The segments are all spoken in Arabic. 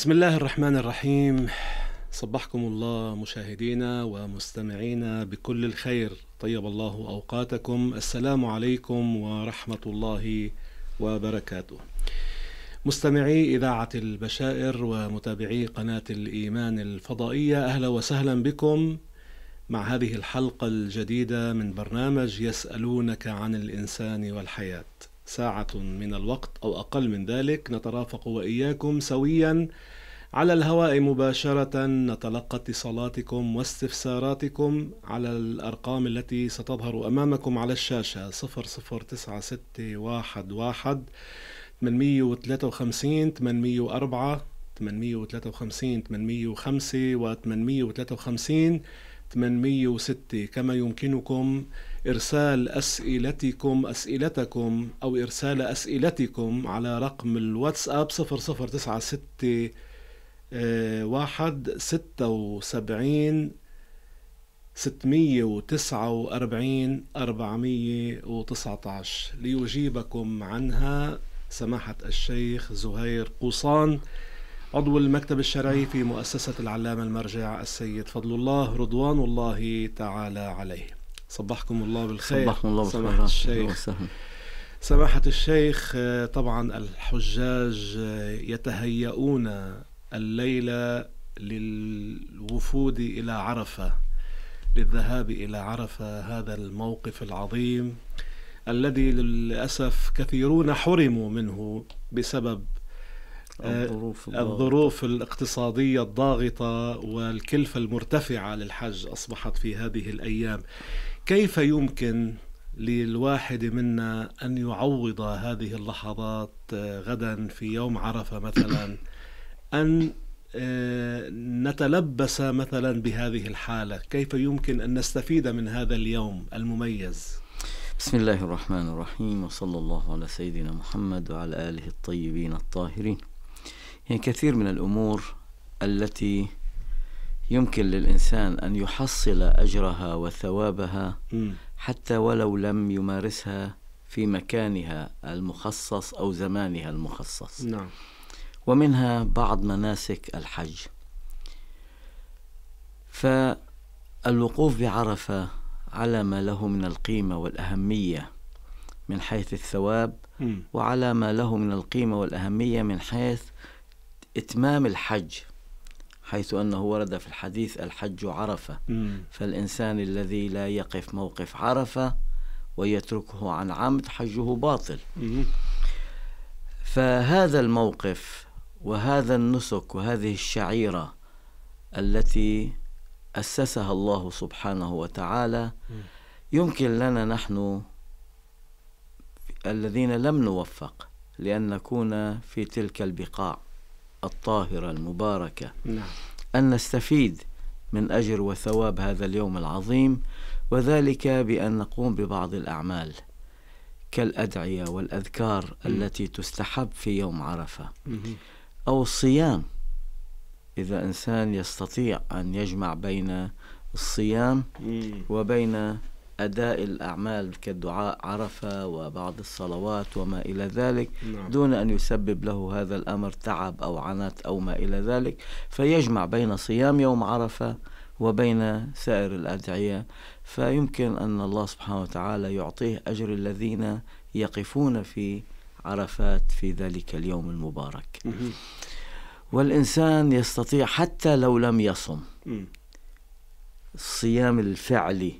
بسم الله الرحمن الرحيم صبحكم الله مشاهدينا ومستمعينا بكل الخير طيب الله اوقاتكم السلام عليكم ورحمه الله وبركاته مستمعي اذاعه البشائر ومتابعي قناه الايمان الفضائيه اهلا وسهلا بكم مع هذه الحلقه الجديده من برنامج يسالونك عن الانسان والحياه ساعة من الوقت أو أقل من ذلك نترافق وإياكم سويا على الهواء مباشرة نتلقى اتصالاتكم واستفساراتكم على الأرقام التي ستظهر أمامكم على الشاشة 009611 853 804 853 805 و 853 806 كما يمكنكم إرسال أسئلتكم أسئلتكم أو إرسال أسئلتكم على رقم الواتساب 00961 76 649 419 ليجيبكم عنها سماحة الشيخ زهير قوصان عضو المكتب الشرعي في مؤسسة العلامة المرجع السيد فضل الله رضوان الله تعالى عليه صبحكم الله بالخير صبحكم الله بالخير سماحة الشيخ سماحة الشيخ آه، طبعا الحجاج آه، يتهيئون الليلة للوفود إلى عرفة للذهاب إلى عرفة هذا الموقف العظيم الذي للأسف كثيرون حرموا منه بسبب آه، الظروف, الظروف الاقتصادية الضاغطة والكلفة المرتفعة للحج أصبحت في هذه الأيام كيف يمكن للواحد منا ان يعوض هذه اللحظات آه، غدا في يوم عرفه مثلا ان آه، نتلبس مثلا بهذه الحاله، كيف يمكن ان نستفيد من هذا اليوم المميز؟ بسم الله الرحمن الرحيم وصلى الله على سيدنا محمد وعلى اله الطيبين الطاهرين. هي كثير من الامور التي يمكن للإنسان أن يحصل أجرها وثوابها حتى ولو لم يمارسها في مكانها المخصص أو زمانها المخصص نعم. ومنها بعض مناسك الحج فالوقوف بعرفة على ما له من القيمة والأهمية من حيث الثواب وعلى ما له من القيمة والأهمية من حيث إتمام الحج حيث أنه ورد في الحديث الحج عرفة فالإنسان الذي لا يقف موقف عرفة ويتركه عن عمد حجه باطل فهذا الموقف وهذا النسك وهذه الشعيرة التي أسسها الله سبحانه وتعالى يمكن لنا نحن الذين لم نوفق لأن نكون في تلك البقاع الطاهرة المباركة نعم. أن نستفيد من أجر وثواب هذا اليوم العظيم وذلك بأن نقوم ببعض الأعمال كالأدعية والأذكار م. التي تستحب في يوم عرفة م. أو الصيام إذا إنسان يستطيع أن يجمع بين الصيام م. وبين أداء الأعمال كالدعاء عرفة وبعض الصلوات وما إلى ذلك نعم. دون أن يسبب له هذا الأمر تعب أو عنت أو ما إلى ذلك فيجمع بين صيام يوم عرفة وبين سائر الأدعية فيمكن أن الله سبحانه وتعالى يعطيه أجر الذين يقفون في عرفات في ذلك اليوم المبارك والإنسان يستطيع حتى لو لم يصم الصيام الفعلي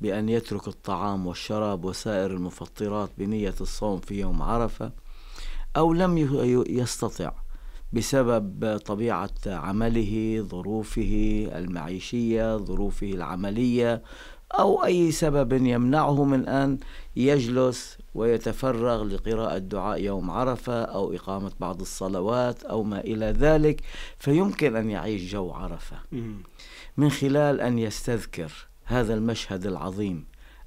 بأن يترك الطعام والشراب وسائر المفطرات بنية الصوم في يوم عرفة أو لم يستطع بسبب طبيعة عمله ظروفه المعيشية ظروفه العملية أو أي سبب يمنعه من أن يجلس ويتفرغ لقراءة دعاء يوم عرفة أو إقامة بعض الصلوات أو ما إلى ذلك فيمكن أن يعيش جو عرفة من خلال أن يستذكر هذا المشهد العظيم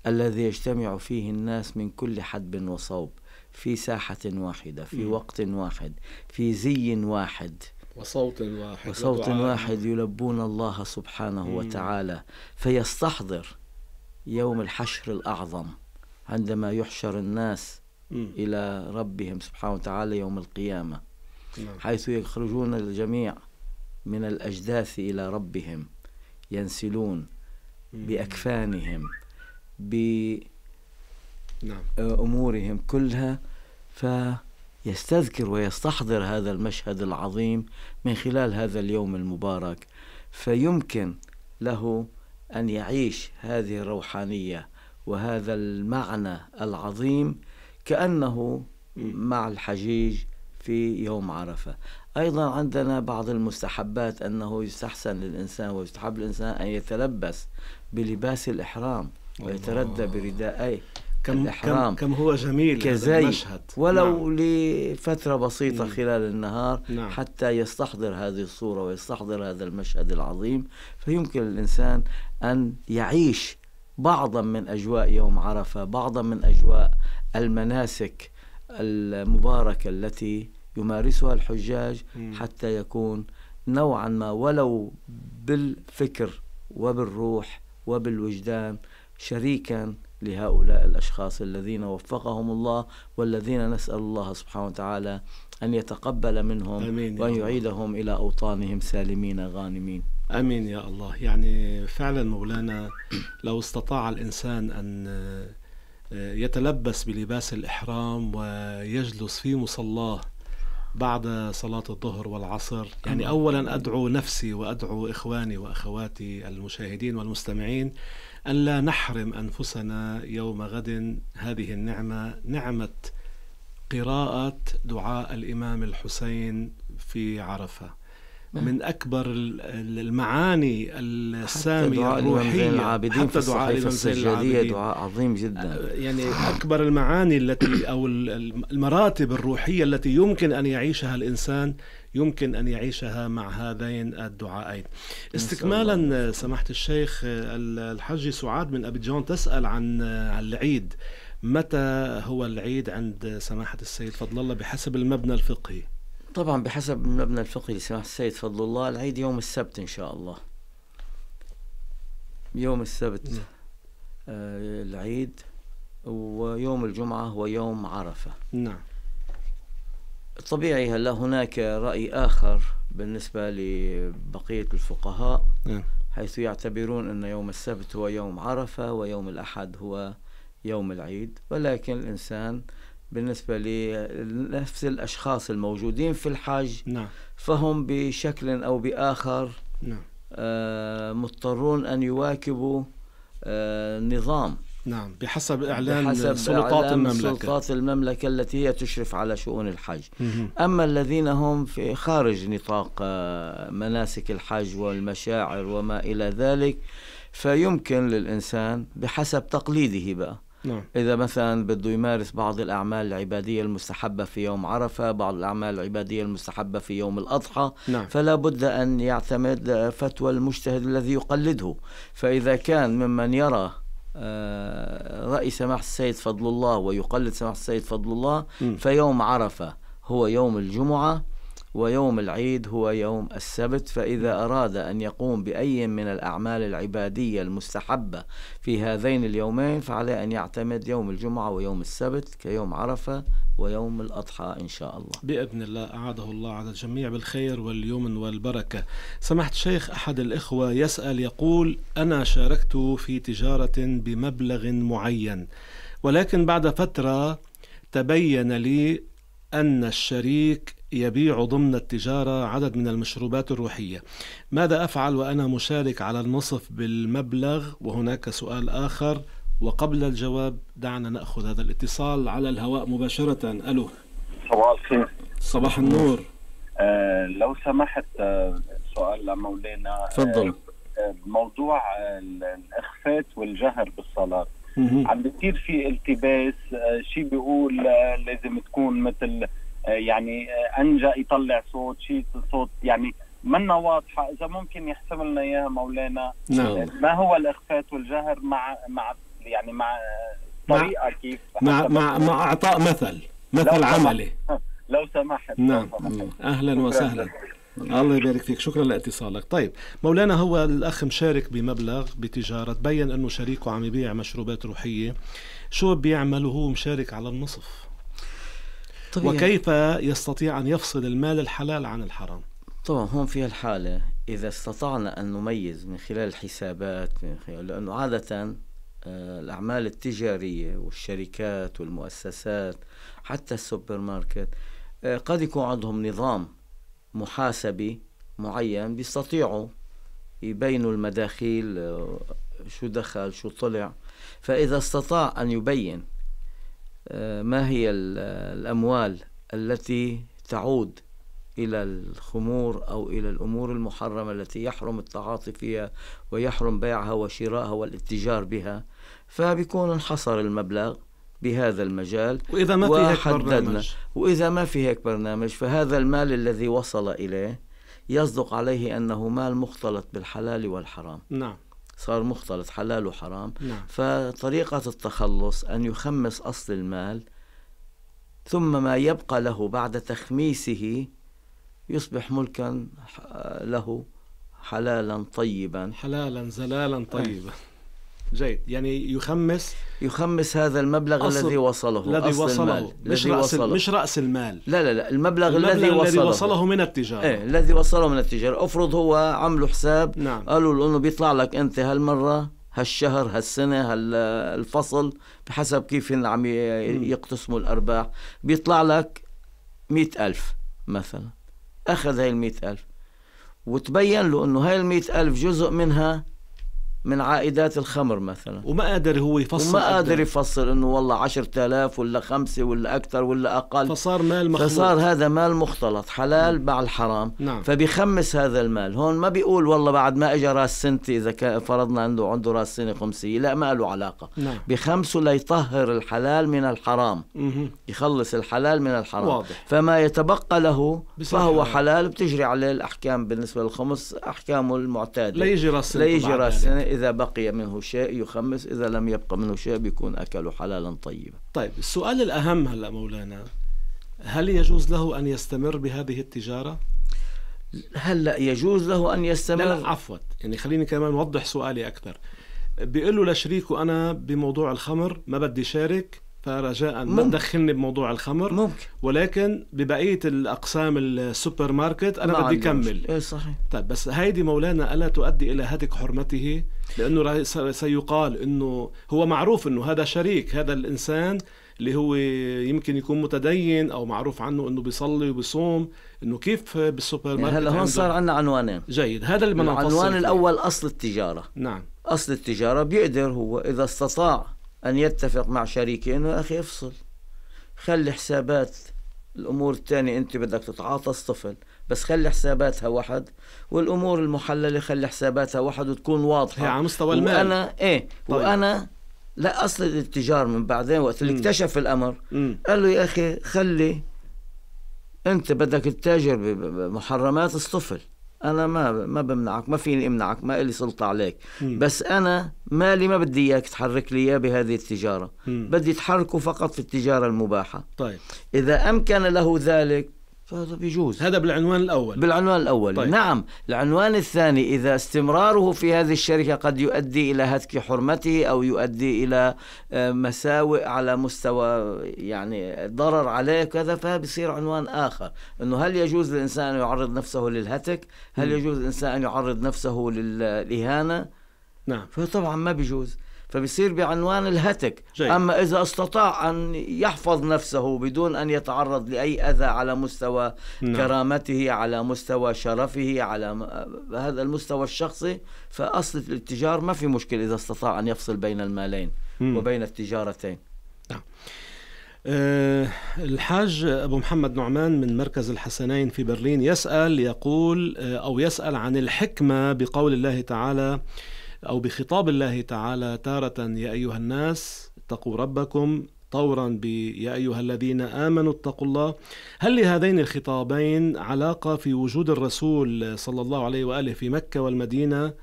الذي يجتمع فيه الناس من كل حدب وصوب في ساحة واحدة في وقت واحد في زي واحد وصوت واحد وصوت واحد يلبون الله سبحانه مم. وتعالى فيستحضر يوم الحشر الأعظم عندما يحشر الناس مم. إلى ربهم سبحانه وتعالى يوم القيامة مم. نعم. حيث يخرجون الجميع من الأجداث إلى ربهم ينسلون بأكفانهم بأمورهم نعم. كلها فيستذكر ويستحضر هذا المشهد العظيم من خلال هذا اليوم المبارك فيمكن له أن يعيش هذه الروحانية وهذا المعنى العظيم كأنه مع الحجيج في يوم عرفة أيضا عندنا بعض المستحبات أنه يستحسن للإنسان ويستحب للإنسان أن يتلبس بلباس الإحرام ويتردى بردائيه كم, الإحرام كم هو جميل كزي المشهد ولو نعم. لفترة بسيطة نعم. خلال النهار نعم. حتى يستحضر هذه الصورة ويستحضر هذا المشهد العظيم فيمكن الإنسان أن يعيش بعضا من أجواء يوم عرفة بعضا من أجواء المناسك المباركة التي يمارسها الحجاج حتى يكون نوعا ما ولو بالفكر وبالروح وبالوجدان شريكا لهؤلاء الاشخاص الذين وفقهم الله والذين نسال الله سبحانه وتعالى ان يتقبل منهم أمين وان يعيدهم الى اوطانهم سالمين غانمين. امين يا الله، يعني فعلا مولانا لو استطاع الانسان ان آه، يتلبس بلباس الاحرام ويجلس في مصلاه بعد صلاة الظهر والعصر يعني نعم. أولا أدعو نفسي وأدعو إخواني وأخواتي المشاهدين والمستمعين ألا نحرم أنفسنا يوم غد هذه النعمة نعمة قراءة دعاء الإمام الحسين في عرفة نعم. من أكبر المعاني السامية الروحية حتى دعاء الإمام زين العابدين دعاء عظيم جدا يعني أكبر المعاني التي أو المراتب الروحية التي يمكن أن يعيشها الإنسان يمكن أن يعيشها مع هذين الدعائين استكمالا سمحت الشيخ الحج سعاد من أبيجان تسأل عن العيد متى هو العيد عند سماحة السيد فضل الله بحسب المبنى الفقهي طبعا بحسب المبنى الفقهي لسماحة السيد فضل الله العيد يوم السبت إن شاء الله يوم السبت نعم. آه العيد ويوم الجمعة هو يوم عرفة نعم طبيعي هلا هناك رأي آخر بالنسبة لبقية الفقهاء نعم. حيث يعتبرون أن يوم السبت هو يوم عرفة ويوم الأحد هو يوم العيد ولكن الإنسان بالنسبة لنفس الأشخاص الموجودين في الحج نعم. فهم بشكل أو بآخر نعم. آه مضطرون أن يواكبوا آه نظام نعم بحسب إعلان بحسب سلطات إعلان المملكة سلطات المملكة التي هي تشرف على شؤون الحج مم. أما الذين هم في خارج نطاق آه مناسك الحج والمشاعر وما إلى ذلك فيمكن للإنسان بحسب تقليده بقى نعم. إذا مثلا بده يمارس بعض الأعمال العبادية المستحبة في يوم عرفة بعض الأعمال العبادية المستحبة في يوم الأضحى نعم. فلا بد أن يعتمد فتوى المجتهد الذي يقلده فإذا كان ممن يرى آه، رأي سماحة السيد فضل الله ويقلد سماحة السيد فضل الله م. فيوم عرفة هو يوم الجمعة ويوم العيد هو يوم السبت فإذا أراد أن يقوم بأي من الأعمال العبادية المستحبة في هذين اليومين فعليه أن يعتمد يوم الجمعة ويوم السبت كيوم عرفة ويوم الأضحى إن شاء الله بإذن الله أعاده الله على الجميع بالخير واليمن والبركة سمحت شيخ أحد الإخوة يسأل يقول أنا شاركت في تجارة بمبلغ معين ولكن بعد فترة تبين لي أن الشريك يبيع ضمن التجارة عدد من المشروبات الروحية ماذا أفعل وأنا مشارك على النصف بالمبلغ وهناك سؤال آخر وقبل الجواب دعنا نأخذ هذا الاتصال على الهواء مباشرة ألو صباح الخير صباح النور آه لو سمحت آه، سؤال لمولانا تفضل آه, آه، موضوع الإخفات والجهر بالصلاة عم بيصير في التباس آه، شيء بيقول آه، لازم تكون مثل آه، يعني انجا يطلع صوت شيء صوت يعني منا واضحه اذا ممكن يحسم لنا اياها مولانا نعم. ما هو الاخفات والجهر مع مع يعني مع طريقه كيف مع مع, مع اعطاء مثل مثل عملي لو سمحت نعم أهلا وسهلا الله يبارك فيك شكرا لاتصالك طيب مولانا هو الاخ مشارك بمبلغ بتجاره تبين انه شريكه عم يبيع مشروبات روحيه شو بيعمل وهو مشارك على النصف طبيعي. وكيف يستطيع ان يفصل المال الحلال عن الحرام طبعا هون في الحاله اذا استطعنا ان نميز من خلال الحسابات من خلال لانه عاده آه، الأعمال التجارية والشركات والمؤسسات حتى السوبر ماركت آه، قد يكون عندهم نظام محاسبي معين بيستطيعوا يبينوا المداخيل آه، شو دخل شو طلع فإذا استطاع أن يبين آه، ما هي الأموال التي تعود إلى الخمور أو إلى الأمور المحرمة التي يحرم التعاطي فيها ويحرم بيعها وشرائها والاتجار بها فبيكون انحصر المبلغ بهذا المجال وإذا ما في هيك برنامج وإذا ما في هيك برنامج فهذا المال الذي وصل إليه يصدق عليه أنه مال مختلط بالحلال والحرام نعم صار مختلط حلال وحرام نعم. فطريقة التخلص أن يخمس أصل المال ثم ما يبقى له بعد تخميسه يصبح ملكا آه، له حلالا طيبا حلالا زلالا طيبا جيد يعني يخمس يخمس هذا المبلغ الذي وصله الذي وصله المال. مش الذي رأس وصله. مش رأس المال لا لا لا المبلغ, المبلغ الذي وصله الذي وصله من التجارة ايه الذي وصله من التجارة افرض هو عملوا حساب نعم. قالوا له انه بيطلع لك انت هالمرة هالشهر هالسنة هالفصل بحسب كيف عم يقتسموا الأرباح بيطلع لك مئة ألف مثلا أخذ هاي المئة ألف وتبين له أنه هاي المئة ألف جزء منها من عائدات الخمر مثلا وما قادر هو يفصل وما قادر يفصل انه والله 10000 ولا خمسة ولا اكثر ولا اقل فصار مال مخلوط فصار هذا مال مختلط حلال نعم. مع الحرام نعم. فبيخمس هذا المال هون ما بيقول والله بعد ما اجى راس سنتي اذا كان فرضنا عنده عنده راس سنه خمسيه لا ما له علاقه نعم. بخمسه ليطهر الحلال من الحرام مه. يخلص الحلال من الحرام واضح. فما يتبقى له فهو حلال. حلال بتجري عليه الاحكام بالنسبه للخمس احكامه المعتاده ليجي راس سنه لا يجي راس سنه إذا بقي منه شيء يخمس إذا لم يبقى منه شيء بيكون أكله حلالا طيبا طيب السؤال الأهم هلأ مولانا هل يجوز له أن يستمر بهذه التجارة؟ هلا يجوز له أن يستمر؟ لا, لا عفوا يعني خليني كمان أوضح سؤالي أكثر بيقول له لشريكه أنا بموضوع الخمر ما بدي شارك فرجاء ما تدخلني بموضوع الخمر ممكن ولكن ببقيه الاقسام السوبر ماركت انا نعم، بدي نعم. اكمل ايه صحيح طيب بس هيدي مولانا الا تؤدي الى هتك حرمته لانه سيقال انه هو معروف انه هذا شريك هذا الانسان اللي هو يمكن يكون متدين او معروف عنه انه بيصلي وبيصوم انه كيف بالسوبر إيه، ماركت هلا هون صار عندنا عنوانين جيد هذا اللي بدنا العنوان الاول اصل التجاره نعم اصل التجاره بيقدر هو اذا استطاع أن يتفق مع شريكه أنه أخي افصل خلي حسابات الأمور الثانية أنت بدك تتعاطى الطفل بس خلي حساباتها وحد والأمور المحللة خلي حساباتها وحد وتكون واضحة هي على مستوى المال وأنا إيه طيب. وأنا لا أصل التجار من بعدين وقت اللي م. اكتشف الأمر م. قال له يا أخي خلي أنت بدك تتاجر بمحرمات الطفل انا ما ما بمنعك ما فيني امنعك ما لي سلطه عليك مم. بس انا مالي ما بدي اياك تحرك لي اياه بهذه التجاره مم. بدي تحركه فقط في التجاره المباحه طيب اذا امكن له ذلك فهذا بيجوز هذا بالعنوان الأول بالعنوان الأول طيب. نعم العنوان الثاني إذا استمراره في هذه الشركة قد يؤدي إلى هتك حرمته أو يؤدي إلى آه، مساوئ على مستوى يعني ضرر عليه كذا فبصير عنوان آخر أنه هل يجوز للإنسان أن يعرض نفسه للهتك هل يجوز للإنسان أن يعرض نفسه للإهانة نعم فطبعا ما بيجوز فبيصير بعنوان الهتك جاي. أما إذا استطاع أن يحفظ نفسه بدون أن يتعرض لأي أذى على مستوى نعم. كرامته على مستوى شرفه على هذا المستوى الشخصي فأصل الاتجار ما في مشكلة إذا استطاع أن يفصل بين المالين م. وبين التجارتين نعم. أه الحاج أبو محمد نعمان من مركز الحسنين في برلين يسأل يقول آه، أو يسأل عن الحكمة بقول الله تعالى أو بخطاب الله تعالى تارة يا أيها الناس اتقوا ربكم طورا ب يا أيها الذين آمنوا اتقوا الله هل لهذين الخطابين علاقة في وجود الرسول صلى الله عليه وآله في مكة والمدينة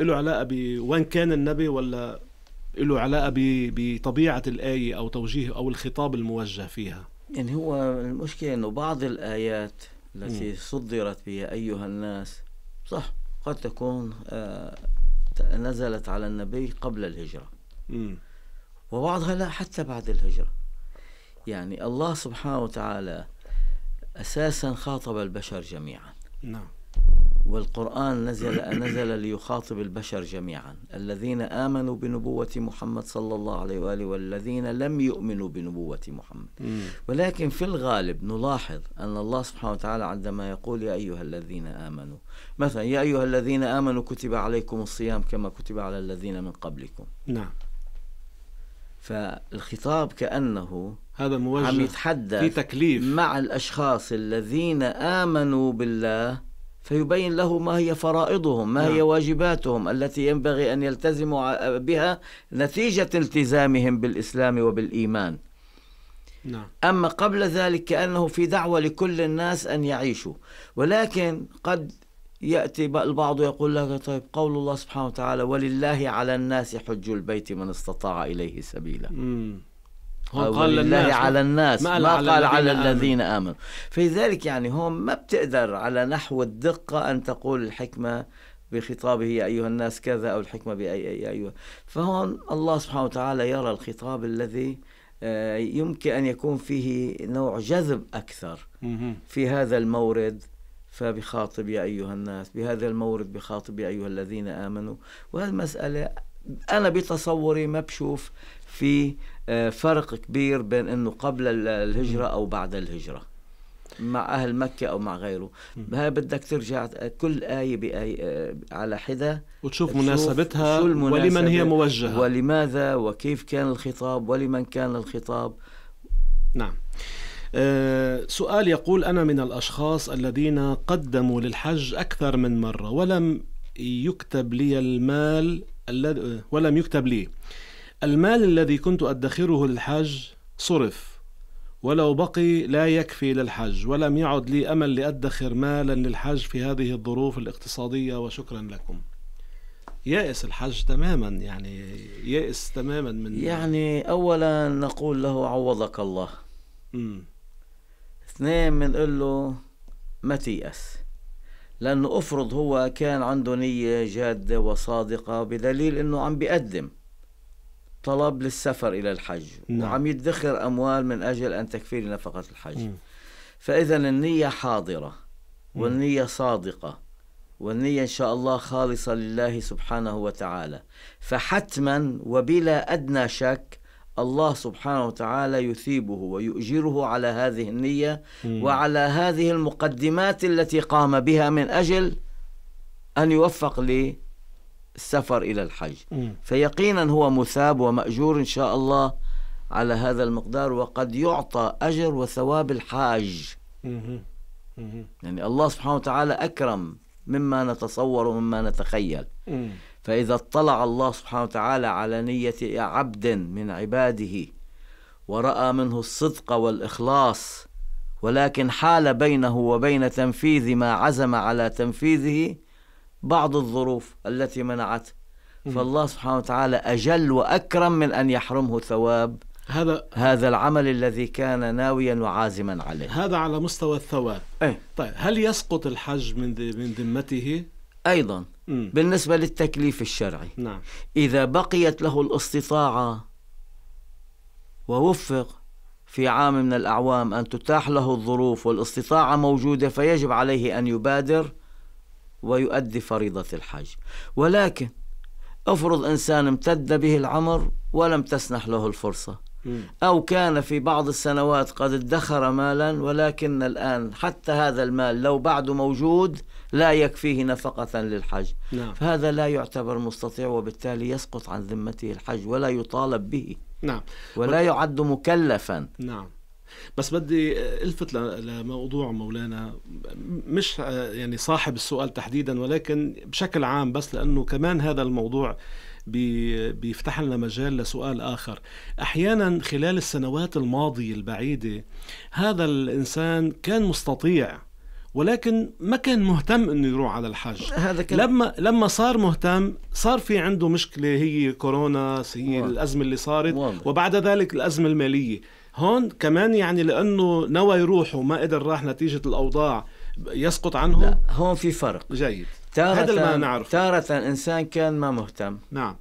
له علاقة بوين كان النبي ولا له علاقة بطبيعة الآية أو توجيه أو الخطاب الموجه فيها يعني هو المشكلة أنه بعض الآيات التي صدرت بها أيها الناس صح قد تكون آه، نزلت على النبي قبل الهجرة وبعضها لا حتى بعد الهجرة يعني الله سبحانه وتعالى أساسا خاطب البشر جميعا نعم والقرآن نزل نزل ليخاطب البشر جميعا الذين آمنوا بنبوة محمد صلى الله عليه وآله والذين لم يؤمنوا بنبوة محمد ولكن في الغالب نلاحظ أن الله سبحانه وتعالى عندما يقول يا أيها الذين آمنوا مثلا يا أيها الذين آمنوا كتب عليكم الصيام كما كتب على الذين من قبلكم نعم فالخطاب كأنه هذا موجه عم يتحدث في تكليف مع الأشخاص الذين آمنوا بالله فيبين له ما هي فرائضهم ما هي نعم. واجباتهم التي ينبغي أن يلتزموا بها نتيجة التزامهم بالإسلام وبالإيمان نعم. أما قبل ذلك كأنه في دعوة لكل الناس أن يعيشوا ولكن قد يأتي البعض يقول لك طيب قول الله سبحانه وتعالى ولله على الناس حج البيت من استطاع إليه سبيلا مم. هون قال لله على الناس ما, ما قال على, على الذين آمنوا. في فلذلك يعني هون ما بتقدر على نحو الدقة أن تقول الحكمة بخطابه يا أيها الناس كذا أو الحكمة بأي أيها أيوة. فهون الله سبحانه وتعالى يرى الخطاب الذي آه، يمكن أن يكون فيه نوع جذب أكثر في هذا المورد فبخاطب يا أيها الناس بهذا المورد بخاطب يا أيها الذين آمنوا وهذه المسألة أنا بتصوري ما بشوف في آه، فرق كبير بين انه قبل الهجره او بعد الهجره مع اهل مكه او مع غيره هاي بدك ترجع كل ايه بايه آه، على حده وتشوف مناسبتها المناسبة ولمن هي موجهه ولماذا وكيف كان الخطاب ولمن كان الخطاب نعم آه، سؤال يقول انا من الاشخاص الذين قدموا للحج اكثر من مره ولم يكتب لي المال ولم يكتب لي المال الذي كنت أدخره للحج صرف ولو بقي لا يكفي للحج ولم يعد لي أمل لأدخر مالا للحج في هذه الظروف الاقتصادية وشكرا لكم يائس الحج تماما يعني يائس تماما من يعني أولا نقول له عوضك الله م. اثنين بنقول له ما تيأس لأنه أفرض هو كان عنده نية جادة وصادقة بدليل أنه عم بيقدم طلب للسفر إلى الحج نعم. وعم يدخر أموال من أجل أن تكفيه نفقة الحج م. فإذا النية حاضرة والنية صادقة والنية إن شاء الله خالصة لله سبحانه وتعالى فحتما وبلا أدنى شك الله سبحانه وتعالى يثيبه ويؤجره على هذه النية م. وعلى هذه المقدمات التي قام بها من أجل أن يوفق لي السفر إلى الحج م. فيقينا هو مثاب ومأجور إن شاء الله على هذا المقدار وقد يعطى أجر وثواب الحاج م. م. يعني الله سبحانه وتعالى أكرم مما نتصور ومما نتخيل فإذا اطلع الله سبحانه وتعالى على نية عبد من عباده ورأى منه الصدق والإخلاص ولكن حال بينه وبين تنفيذ ما عزم على تنفيذه بعض الظروف التي منعته فالله سبحانه وتعالى أجل وأكرم من أن يحرمه ثواب هذا هذا العمل الذي كان ناويا وعازما عليه هذا على مستوى الثواب ايه؟ طيب هل يسقط الحج من من ذمته ايضا مم. بالنسبه للتكليف الشرعي نعم. اذا بقيت له الاستطاعه ووفق في عام من الاعوام ان تتاح له الظروف والاستطاعه موجوده فيجب عليه ان يبادر ويؤدي فريضة الحج ولكن افرض إنسان امتد به العمر ولم تسنح له الفرصة أو كان في بعض السنوات قد ادخر مالا ولكن الآن حتى هذا المال لو بعده موجود لا يكفيه نفقة للحج نعم. فهذا لا يعتبر مستطيع وبالتالي يسقط عن ذمته الحج ولا يطالب به نعم. ولا يعد مكلفا نعم بس بدي الفت لموضوع مولانا مش آه، يعني صاحب السؤال تحديدا ولكن بشكل عام بس لانه كمان هذا الموضوع بيفتح لنا مجال لسؤال آخر أحيانا خلال السنوات الماضية البعيدة هذا الإنسان كان مستطيع ولكن ما كان مهتم انه يروح على الحج هذا كان... لما لما صار مهتم صار في عنده مشكله هي كورونا هي الازمه اللي صارت واضح. وبعد ذلك الازمه الماليه هون كمان يعني لانه نوى يروح وما قدر راح نتيجه الاوضاع يسقط عنهم لا هون في فرق جيد تارة هذا ما نعرفه تارة انسان كان ما مهتم نعم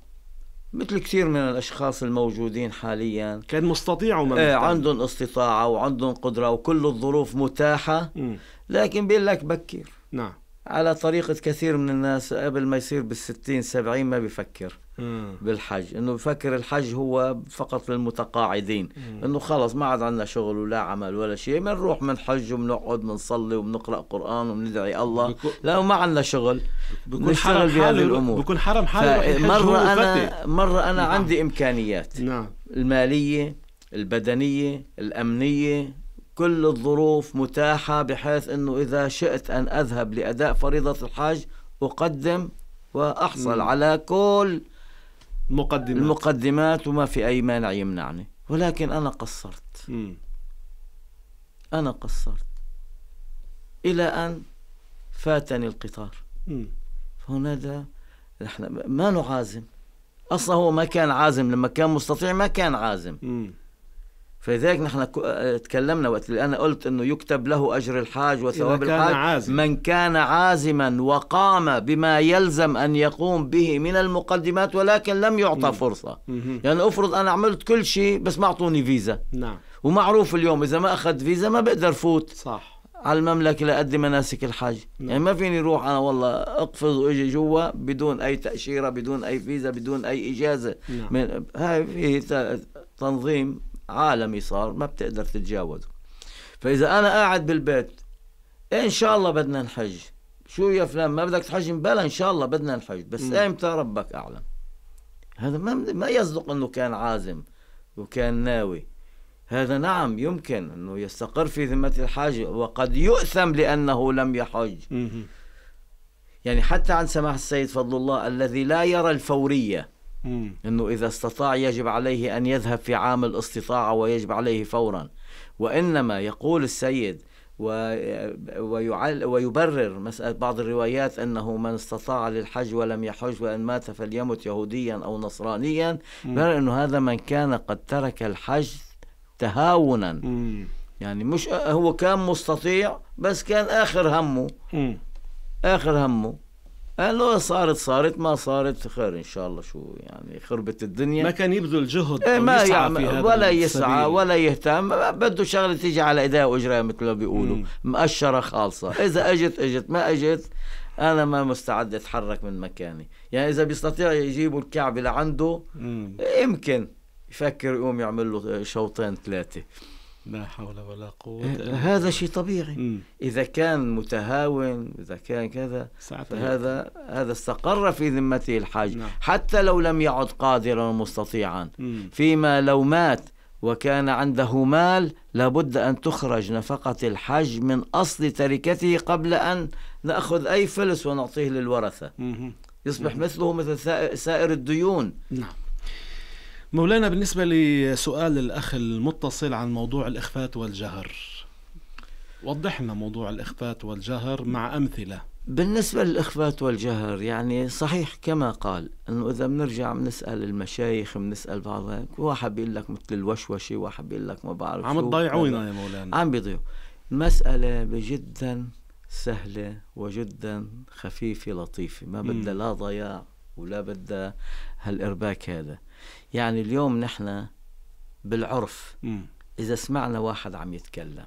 مثل كثير من الاشخاص الموجودين حاليا كان مستطيع وما ايه عندهم استطاعه وعندهم قدره وكل الظروف متاحه م. لكن بيقول لك بكير نعم على طريقة كثير من الناس قبل ما يصير بالستين سبعين ما بيفكر مم. بالحج انه بفكر الحج هو فقط للمتقاعدين مم. انه خلص ما عاد عندنا شغل ولا عمل ولا شيء بنروح بنحج وبنقعد بنصلي وبنقرا قران وبندعي الله بكو... لانه ما عندنا شغل بكون حرم بهذه الامور بكون حرم حاله مره انا مره انا نعم. عندي امكانيات نعم. الماليه البدنيه الامنيه كل الظروف متاحة بحيث أنه إذا شئت أن أذهب لأداء فريضة الحج أقدم وأحصل م. على كل المقدمات. المقدمات وما في أي مانع يمنعني ولكن أنا قصرت م. أنا قصرت إلى أن فاتني القطار م. فهنا نحن ما نعازم أصلا هو ما كان عازم لما كان مستطيع ما كان عازم م. فلذلك نحن آه، تكلمنا وقت اللي انا قلت انه يكتب له اجر الحاج وثواب الحاج عازم. من كان عازما وقام بما يلزم ان يقوم به من المقدمات ولكن لم يعطى مم. فرصه مم. يعني افرض انا عملت كل شيء بس ما اعطوني فيزا نعم ومعروف اليوم اذا ما اخذت فيزا ما بقدر فوت صح على المملكة لادي مناسك الحج نعم. يعني ما فيني اروح أنا والله أقفز وإجي جوا بدون أي تأشيرة بدون أي فيزا بدون أي إجازة نعم. من... هاي في تنظيم عالمي صار ما بتقدر تتجاوزه فإذا أنا قاعد بالبيت إن شاء الله بدنا نحج شو يا فلان ما بدك تحج بلا إن شاء الله بدنا نحج بس إمتى ربك أعلم هذا ما ما يصدق أنه كان عازم وكان ناوي هذا نعم يمكن أنه يستقر في ذمة الحاج وقد يؤثم لأنه لم يحج يعني حتى عن سماح السيد فضل الله الذي لا يرى الفورية مم. أنه إذا استطاع يجب عليه أن يذهب في عام الاستطاعة ويجب عليه فورا وإنما يقول السيد ويبرر مسألة بعض الروايات أنه من استطاع للحج ولم يحج وأن مات فليمت يهوديا أو نصرانيا بل أنه هذا من كان قد ترك الحج تهاونا مم. يعني مش هو كان مستطيع بس كان آخر همه مم. آخر همه لو صارت صارت ما صارت خير ان شاء الله شو يعني خربت الدنيا ما كان يبذل جهد إيه ما يسعى يعني في هذا ولا يسعى السبيل. ولا يهتم بده شغله تيجي على ايديها واجريها مثل ما بيقولوا مقشره خالصه اذا اجت اجت ما اجت انا ما مستعد اتحرك من مكاني يعني اذا بيستطيع يجيبوا الكعبه لعنده مم. يمكن يفكر يقوم يعمل له شوطين ثلاثه لا حول ولا قوة هذا شيء طبيعي م. إذا كان متهاون إذا كان كذا فهذا هذا استقر في ذمته الحاج نعم. حتى لو لم يعد قادرا ومستطيعا م. فيما لو مات وكان عنده مال لابد أن تخرج نفقة الحج من أصل تركته قبل أن نأخذ أي فلس ونعطيه للورثة م. يصبح مثله مثل سائر الديون نعم مولانا بالنسبة لسؤال الأخ المتصل عن موضوع الإخفات والجهر وضح لنا موضوع الإخفات والجهر مع أمثلة بالنسبة للإخفات والجهر يعني صحيح كما قال أنه إذا بنرجع بنسأل المشايخ بنسأل بعضها واحد بيقول لك مثل الوشوشة واحد بيقول لك ما بعرف عم تضيعونا يا مولانا عم بيضيعوا مسألة جدا سهلة وجدا خفيفة لطيفة ما بدها لا ضياع ولا بدها هالإرباك هذا يعني اليوم نحن بالعرف م. إذا سمعنا واحد عم يتكلم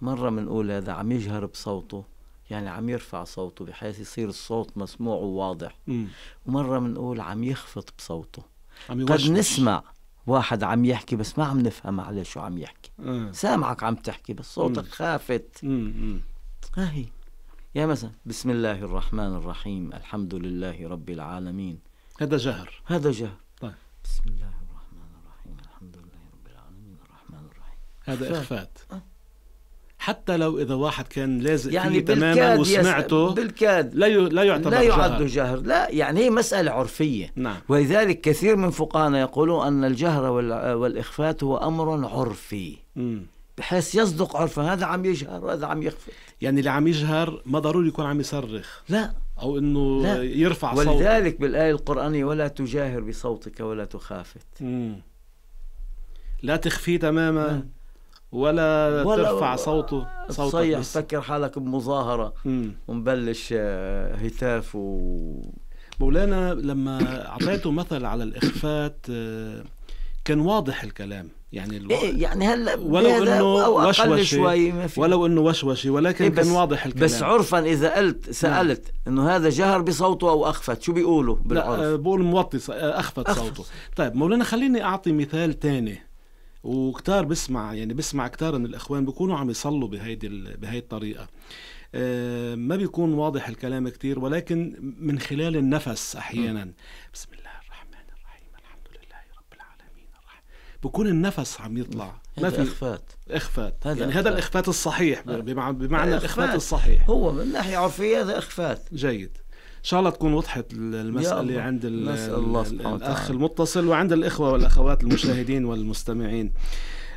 مرة بنقول هذا عم يجهر بصوته يعني عم يرفع صوته بحيث يصير الصوت مسموع وواضح م. ومرة بنقول عم يخفض بصوته عم قد نسمع واحد عم يحكي بس ما عم نفهم عليه شو عم يحكي م. آه. سامعك عم تحكي بس صوتك خافت ها هي يا مثلا بسم الله الرحمن الرحيم الحمد لله رب العالمين هذا جهر هذا جهر بسم الله الرحمن الرحيم الحمد لله رب العالمين الرحمن الرحيم هذا إخفات أه. حتى لو اذا واحد كان لازق يعني فيه تماما وسمعته بالكاد لا لا يعتبر لا يعد جهر لا يعني هي مساله عرفيه نعم. ولذلك كثير من فقهانا يقولون ان الجهر والاخفات هو امر عرفي م. بحيث يصدق عرفا هذا عم يجهر وهذا عم يخفي يعني اللي عم يجهر ما ضروري يكون عم يصرخ لا او انه لا. يرفع ولذلك صوته ولذلك بالايه القرانيه ولا تجاهر بصوتك ولا تخافت مم. لا تخفيه تماما ولا, ولا ترفع صوته صوتك تصيح تفكر حالك بمظاهره مم. ومبلش آه، هتاف و مولانا لما اعطيته مثل على الاخفات آه، كان واضح الكلام يعني الو... إيه يعني هلا ولو انه وشوشي شوي ما في. ولو انه وشوشي ولكن إيه كان واضح الكلام بس عرفا اذا قلت نعم. سالت انه هذا جهر بصوته او اخفت شو بيقولوا بالعرف؟ لا آه، بقول موطي آه، اخفت أخفت. صوته طيب مولانا خليني اعطي مثال ثاني وكتار بسمع يعني بسمع كتار من الاخوان بيكونوا عم يصلوا بهيدي ال... بهي الطريقه أه ما بيكون واضح الكلام كتير ولكن من خلال النفس احيانا بسم الله بكون النفس عم يطلع ما في اخفات اخفات هذا يعني أخفات. هذا الاخفات الصحيح بمعنى, بمعنى الاخفات الصحيح هو من ناحيه عرفيه هذا اخفات جيد ان شاء الله تكون وضحت المساله عند الله الاخ الاخ المتصل وعند الاخوه والاخوات المشاهدين والمستمعين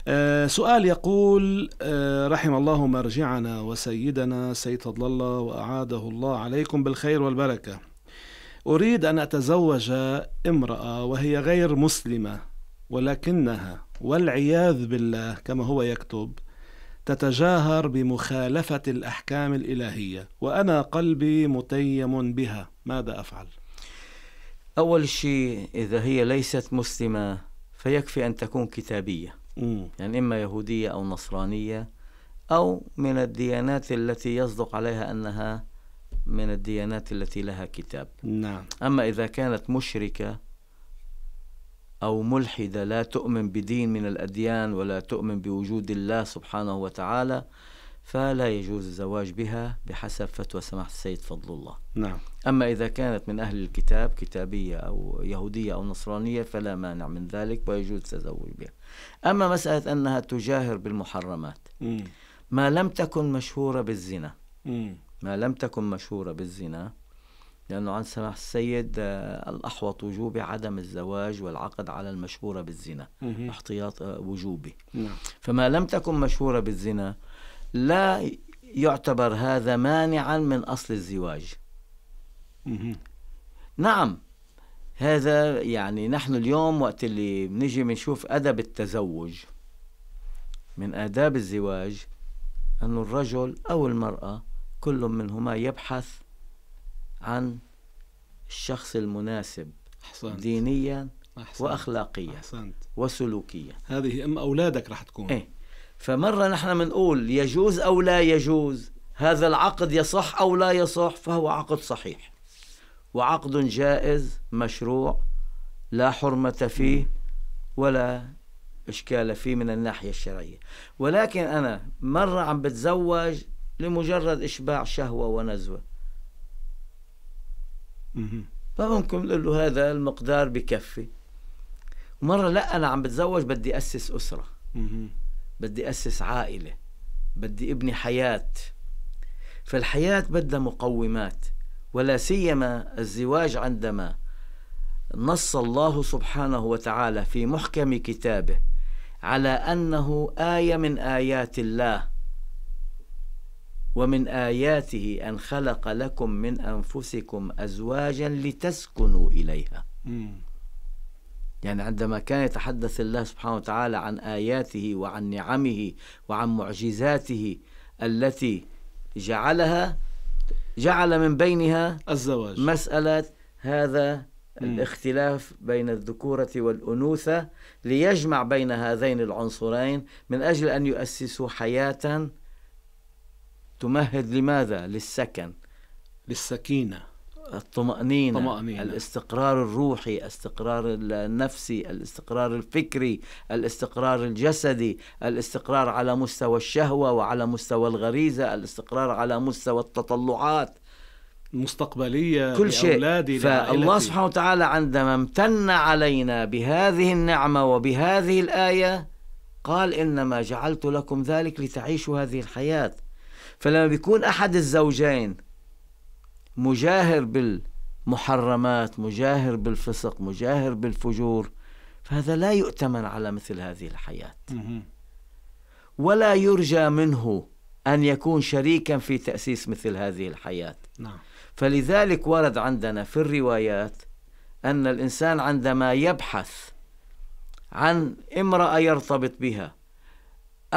أه سؤال يقول أه رحم الله مرجعنا وسيدنا سيد فضل الله وأعاده الله عليكم بالخير والبركة أريد أن أتزوج امرأة وهي غير مسلمة ولكنها والعياذ بالله كما هو يكتب تتجاهر بمخالفة الأحكام الإلهية وأنا قلبي متيم بها ماذا أفعل؟ أول شيء إذا هي ليست مسلمة فيكفي أن تكون كتابية م. يعني إما يهودية أو نصرانية أو من الديانات التي يصدق عليها أنها من الديانات التي لها كتاب نعم. أما إذا كانت مشركة أو ملحدة لا تؤمن بدين من الأديان ولا تؤمن بوجود الله سبحانه وتعالى فلا يجوز الزواج بها بحسب فتوى سماحة السيد فضل الله نعم. أما إذا كانت من أهل الكتاب كتابية أو يهودية أو نصرانية فلا مانع من ذلك ويجوز التزوج بها أما مسألة أنها تجاهر بالمحرمات م. ما لم تكن مشهورة بالزنا م. ما لم تكن مشهورة بالزنا لأنه عن سماح السيد آه، الأحوط وجوبي عدم الزواج والعقد على المشهورة بالزنا احتياط آه، وجوبي نعم. فما لم تكن مشهورة بالزنا لا يعتبر هذا مانعا من أصل الزواج نعم هذا يعني نحن اليوم وقت اللي بنجي بنشوف أدب التزوج من آداب الزواج أن الرجل أو المرأة كل منهما يبحث عن الشخص المناسب أحسنت. دينيا أحسنت. واخلاقيا أحسنت. وسلوكيا هذه ام اولادك راح تكون إيه؟ فمره نحن بنقول يجوز او لا يجوز هذا العقد يصح او لا يصح فهو عقد صحيح وعقد جائز مشروع لا حرمه فيه ولا اشكال فيه من الناحيه الشرعيه ولكن انا مره عم بتزوج لمجرد اشباع شهوه ونزوه فممكن نقول له هذا المقدار بكفي مرة لا انا عم بتزوج بدي اسس اسره بدي اسس عائله بدي ابني حياه فالحياه بدها مقومات ولا سيما الزواج عندما نص الله سبحانه وتعالى في محكم كتابه على انه ايه من ايات الله ومن آياته أن خلق لكم من أنفسكم أزواجا لتسكنوا إليها يعني عندما كان يتحدث الله سبحانه وتعالى عن آياته وعن نعمه وعن معجزاته التي جعلها جعل من بينها الزواج مسألة هذا الاختلاف بين الذكورة والأنوثة ليجمع بين هذين العنصرين من أجل أن يؤسسوا حياة تمهد لماذا؟ للسكن للسكينة الطمأنينة, الطمأنينة الاستقرار الروحي الاستقرار النفسي الاستقرار الفكري الاستقرار الجسدي الاستقرار على مستوى الشهوة وعلى مستوى الغريزة الاستقرار على مستوى التطلعات مستقبلية كل شيء لأولادي فالله سبحانه وتعالى عندما امتن علينا بهذه النعمة وبهذه الآية قال إنما جعلت لكم ذلك لتعيشوا هذه الحياة فلما بيكون أحد الزوجين مجاهر بالمحرمات مجاهر بالفسق مجاهر بالفجور فهذا لا يؤتمن على مثل هذه الحياة ولا يرجى منه أن يكون شريكا في تأسيس مثل هذه الحياة نعم. فلذلك ورد عندنا في الروايات أن الإنسان عندما يبحث عن امرأة يرتبط بها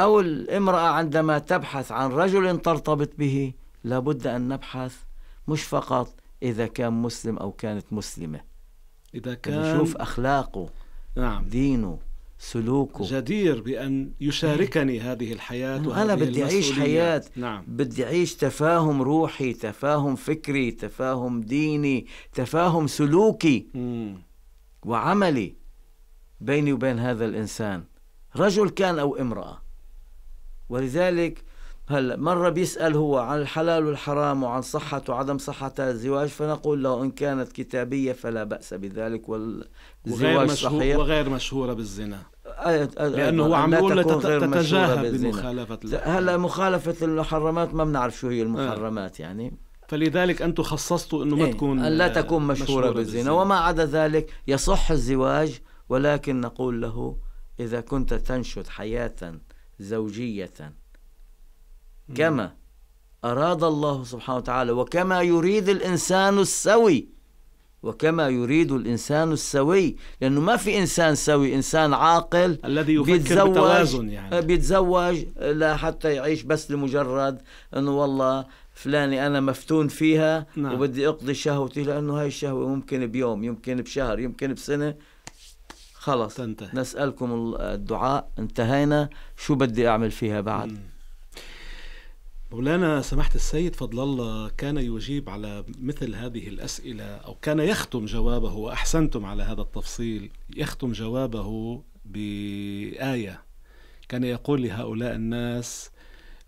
أو الامرأة عندما تبحث عن رجل ترتبط به لابد أن نبحث مش فقط إذا كان مسلم أو كانت مسلمة إذا كان نشوف أخلاقه نعم. دينه سلوكه جدير بأن يشاركني هذه الحياة وهذه أنا بدي أعيش حياة نعم. بدي أعيش تفاهم روحي تفاهم فكري تفاهم ديني تفاهم سلوكي مم. وعملي بيني وبين هذا الإنسان رجل كان أو امرأة ولذلك هلا مرة بيسأل هو عن الحلال والحرام وعن صحة وعدم صحة الزواج فنقول له إن كانت كتابية فلا بأس بذلك والزواج صحيح وغير مشهورة بالزنا لانه هو عم يقول تتجاهل بمخالفه هلا مخالفه المحرمات ما بنعرف شو هي المحرمات يعني فلذلك انتم خصصتوا انه ما تكون أن لا تكون مشهوره, مشهورة بالزنا وما عدا ذلك يصح الزواج ولكن نقول له اذا كنت تنشد حياه زوجية كما أراد الله سبحانه وتعالى وكما يريد الإنسان السوي وكما يريد الإنسان السوي لأنه ما في إنسان سوي إنسان عاقل الذي يفكر بيتزوج بتوازن يعني بيتزوج لا حتى يعيش بس لمجرد أنه والله فلانة أنا مفتون فيها نعم. وبدي أقضي شهوتي لأنه هاي الشهوة ممكن بيوم يمكن بشهر يمكن بسنة خلص تنتهي. نسألكم الدعاء انتهينا شو بدي أعمل فيها بعد مولانا سماحة السيد فضل الله كان يجيب على مثل هذه الأسئلة أو كان يختم جوابه وأحسنتم على هذا التفصيل يختم جوابه بآية كان يقول لهؤلاء الناس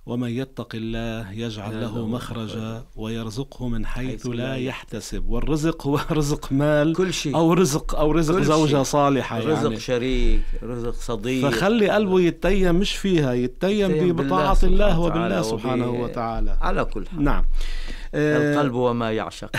ومن يتق الله يجعل له مخرجا ويرزقه من حيث لا يحتسب والرزق هو رزق مال كل شيء او رزق او رزق زوجه شيء. صالحه يعني. رزق شريك رزق صديق فخلي قلبه يتيم مش فيها يتيم بطاعه الله وبالله سبحانه وتعالى على كل حال نعم آه، القلب وما يعشق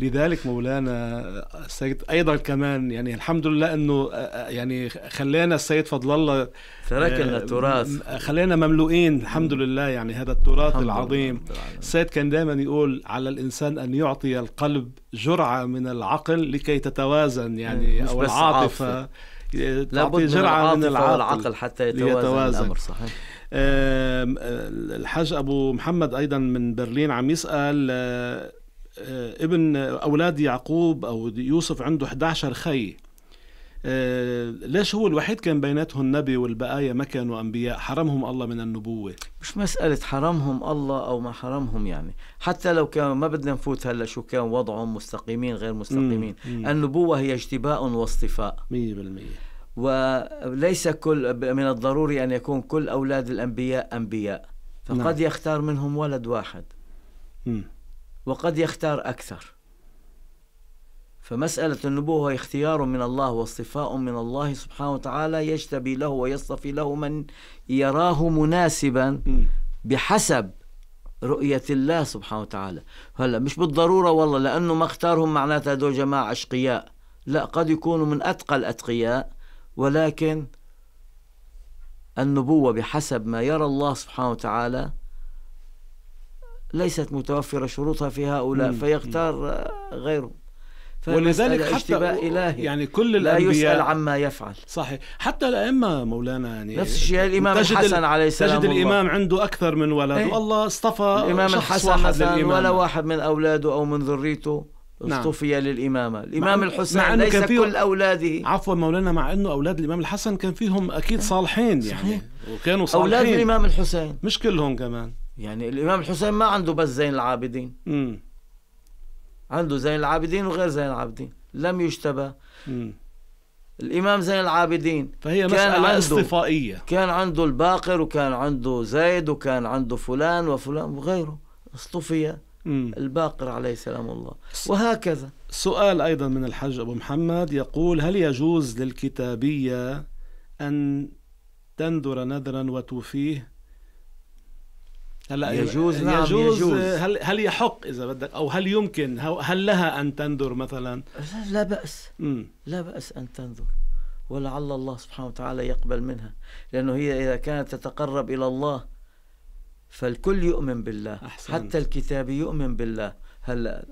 لذلك مولانا السيد ايضا كمان يعني الحمد لله انه آه، آه، يعني خلينا السيد فضل الله ترك لنا تراث خلينا مملوئين الحمد لله يعني هذا التراث العظيم السيد كان دائما يقول على الانسان ان يعطي القلب جرعه من العقل لكي تتوازن يعني او العاطفه لا بد من العقل والعقل حتى يتوازن, يتوازن. الامر صحيح آه، الحاج ابو محمد ايضا من برلين عم يسال آه، آه، ابن اولاد يعقوب او يوسف عنده 11 خي ليش هو الوحيد كان بيناتهم نبي والبقايا ما كانوا انبياء حرمهم الله من النبوه مش مساله حرمهم الله او ما حرمهم يعني حتى لو كان ما بدنا نفوت هلا شو كان وضعهم مستقيمين غير مستقيمين مم. مم. النبوه هي اجتباء واصطفاء 100% وليس كل من الضروري أن يكون كل أولاد الأنبياء أنبياء فقد نعم. يختار منهم ولد واحد م. وقد يختار أكثر فمسألة النبوة هي اختيار من الله واصطفاء من الله سبحانه وتعالى يجتبي له ويصطفي له من يراه مناسبا بحسب رؤية الله سبحانه وتعالى هلا مش بالضرورة والله لأنه ما اختارهم معناتها دو جماعة أشقياء لا قد يكونوا من أتقى الأتقياء ولكن النبوة بحسب ما يرى الله سبحانه وتعالى ليست متوفرة شروطها في هؤلاء مم. فيختار غيرهم ولذلك حتى إلهي يعني كل الأنبياء لا يسأل عما يفعل صحيح حتى الأئمة مولانا يعني نفس الشيء الإمام الحسن عليه السلام تجد الإمام عنده أكثر من ولد إيه. والله اصطفى الإمام الحسن ولا واحد من أولاده أو من ذريته نعم. اصطفي نعم. للإمامة الإمام مع الحسين مع أنه ليس كان فيه كل أولاده عفوا مولانا مع أنه أولاد الإمام الحسن كان فيهم أكيد نعم. صالحين يعني صحيح. وكانوا صالحين أولاد الإمام الحسين مش كلهم كمان يعني الإمام الحسين ما عنده بس زين العابدين امم عنده زين العابدين وغير زين العابدين لم يشتبه الإمام زين العابدين فهي كان مسألة عنده اصطفائية كان عنده الباقر وكان عنده زيد وكان عنده فلان وفلان وغيره اصطفي الباقر عليه سلام الله وهكذا سؤال أيضا من الحج أبو محمد يقول هل يجوز للكتابية أن تنذر نذرا وتوفيه هلا يجوز, نعم يجوز, يجوز هل هل يحق اذا بدك او هل يمكن هل لها ان تنذر مثلا؟ لا باس مم. لا باس ان تنذر ولعل الله سبحانه وتعالى يقبل منها لانه هي اذا كانت تتقرب الى الله فالكل يؤمن بالله أحسن. حتى الكتاب يؤمن بالله هل